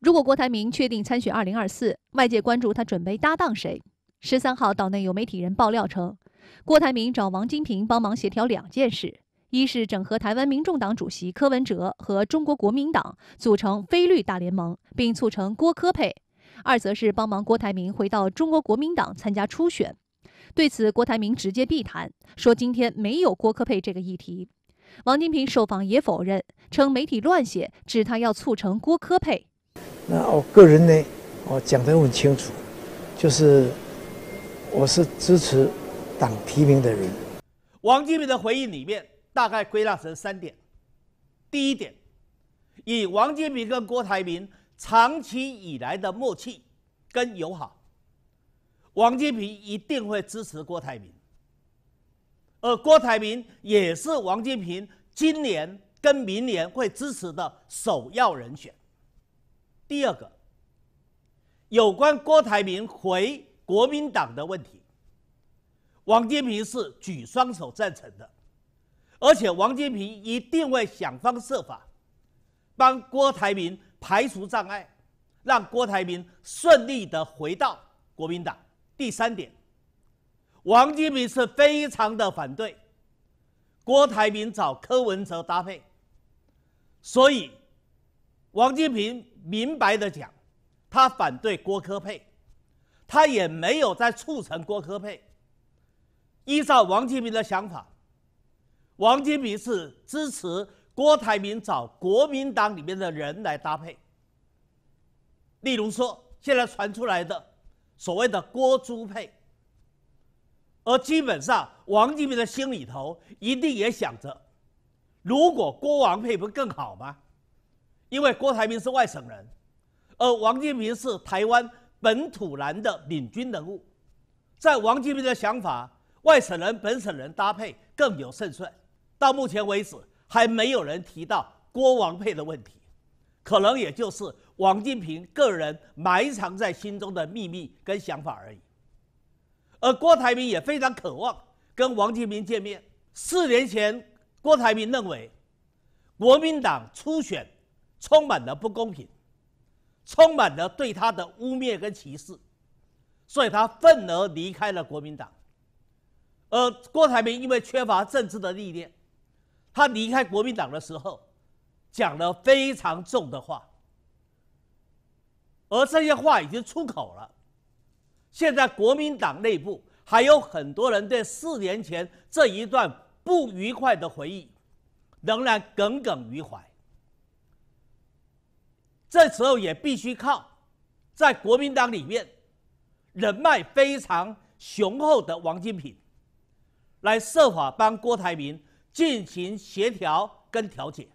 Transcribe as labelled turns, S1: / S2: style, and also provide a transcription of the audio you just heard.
S1: 如果郭台铭确定参选二零二四，外界关注他准备搭档谁。十三号，岛内有媒体人爆料称，郭台铭找王金平帮忙协调两件事：一是整合台湾民众党主席柯文哲和中国国民党组成非绿大联盟，并促成郭科配；二则是帮忙郭台铭回到中国国民党参加初选。对此，郭台铭直接避谈，说今天没有郭科配这个议题。王金平受访也否认，称媒体乱写，指他要促成郭科配。
S2: 那我个人呢，我讲的很清楚，就是我是支持党提名的人。王金平的回应里面大概归纳成三点：第一点，以王金平跟郭台铭长期以来的默契跟友好，王金平一定会支持郭台铭，而郭台铭也是王金平今年跟明年会支持的首要人选。第二个，有关郭台铭回国民党的问题，王金平是举双手赞成的，而且王金平一定会想方设法帮郭台铭排除障碍，让郭台铭顺利的回到国民党。第三点，王金平是非常的反对郭台铭找柯文哲搭配，所以王金平。明白的讲，他反对郭科配，他也没有在促成郭科配。依照王金平的想法，王金平是支持郭台铭找国民党里面的人来搭配，例如说现在传出来的所谓的郭朱配，而基本上王金平的心里头一定也想着，如果郭王配不更好吗？因为郭台铭是外省人，而王金平是台湾本土蓝的领军人物，在王金平的想法，外省人、本省人搭配更有胜算。到目前为止，还没有人提到郭王配的问题，可能也就是王金平个人埋藏在心中的秘密跟想法而已。而郭台铭也非常渴望跟王金平见面。四年前，郭台铭认为国民党初选。充满了不公平，充满了对他的污蔑跟歧视，所以他愤而离开了国民党。而郭台铭因为缺乏政治的历练，他离开国民党的时候，讲了非常重的话，而这些话已经出口了。现在国民党内部还有很多人对四年前这一段不愉快的回忆，仍然耿耿于怀。这时候也必须靠，在国民党里面人脉非常雄厚的王金平，来设法帮郭台铭进行协调跟调解。